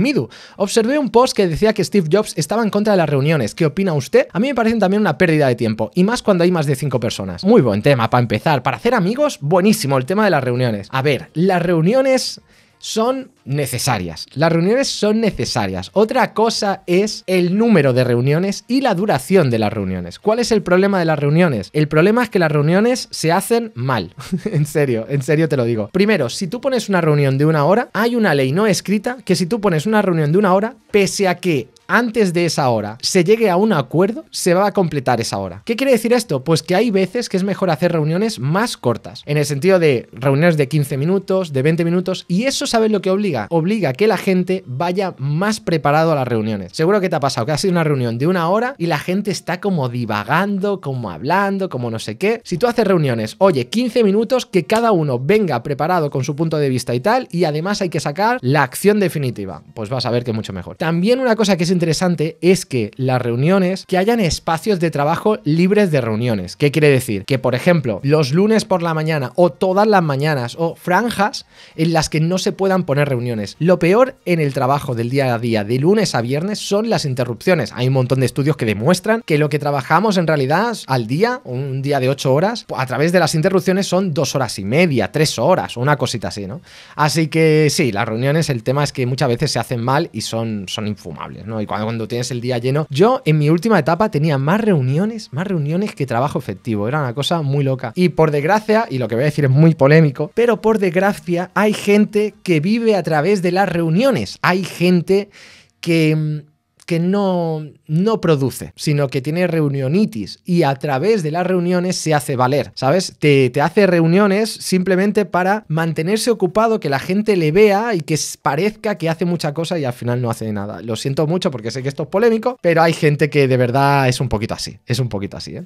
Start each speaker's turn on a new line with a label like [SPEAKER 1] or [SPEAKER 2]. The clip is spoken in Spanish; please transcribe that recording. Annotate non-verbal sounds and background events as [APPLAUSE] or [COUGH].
[SPEAKER 1] Midu. Observé un post que decía que Steve Jobs estaba en contra de las reuniones. ¿Qué opina usted? A mí me parecen también una pérdida de tiempo, y más cuando hay más de cinco personas. Muy buen tema para empezar. Para hacer amigos, buenísimo el tema de las reuniones. A ver, las reuniones son necesarias. Las reuniones son necesarias. Otra cosa es el número de reuniones y la duración de las reuniones. ¿Cuál es el problema de las reuniones? El problema es que las reuniones se hacen mal. [LAUGHS] en serio, en serio te lo digo. Primero, si tú pones una reunión de una hora, hay una ley no escrita que si tú pones una reunión de una hora, pese a que antes de esa hora se llegue a un acuerdo, se va a completar esa hora. ¿Qué quiere decir esto? Pues que hay veces que es mejor hacer reuniones más cortas, en el sentido de reuniones de 15 minutos, de 20 minutos, y eso, ¿sabes lo que obliga? Obliga que la gente vaya más preparado a las reuniones. Seguro que te ha pasado que ha sido una reunión de una hora y la gente está como divagando, como hablando, como no sé qué. Si tú haces reuniones, oye, 15 minutos, que cada uno venga preparado con su punto de vista y tal, y además hay que sacar la acción definitiva, pues vas a ver que mucho mejor. También una cosa que es interesante es que las reuniones, que hayan espacios de trabajo libres de reuniones. ¿Qué quiere decir? Que, por ejemplo, los lunes por la mañana o todas las mañanas o franjas en las que no se puedan poner reuniones. Lo peor en el trabajo del día a día, de lunes a viernes, son las interrupciones. Hay un montón de estudios que demuestran que lo que trabajamos en realidad al día, un día de ocho horas, a través de las interrupciones son dos horas y media, tres horas, una cosita así, ¿no? Así que sí, las reuniones, el tema es que muchas veces se hacen mal y son, son infumables, ¿no? Y cuando, tienes el día lleno. Yo en mi última etapa tenía más reuniones, más reuniones que trabajo efectivo. Era una cosa muy loca. Y por desgracia, y lo que voy a decir es muy polémico, pero por desgracia hay gente que vive a través de las reuniones. Hay gente que mm, que no, no produce, sino que tiene reunionitis y a través de las reuniones se hace valer, ¿sabes? Te, te hace reuniones simplemente para mantenerse ocupado, que la gente le vea y que parezca que hace mucha cosa y al final no hace nada. Lo siento mucho porque sé que esto es polémico, pero hay gente que de verdad es un poquito así, es un poquito así, ¿eh?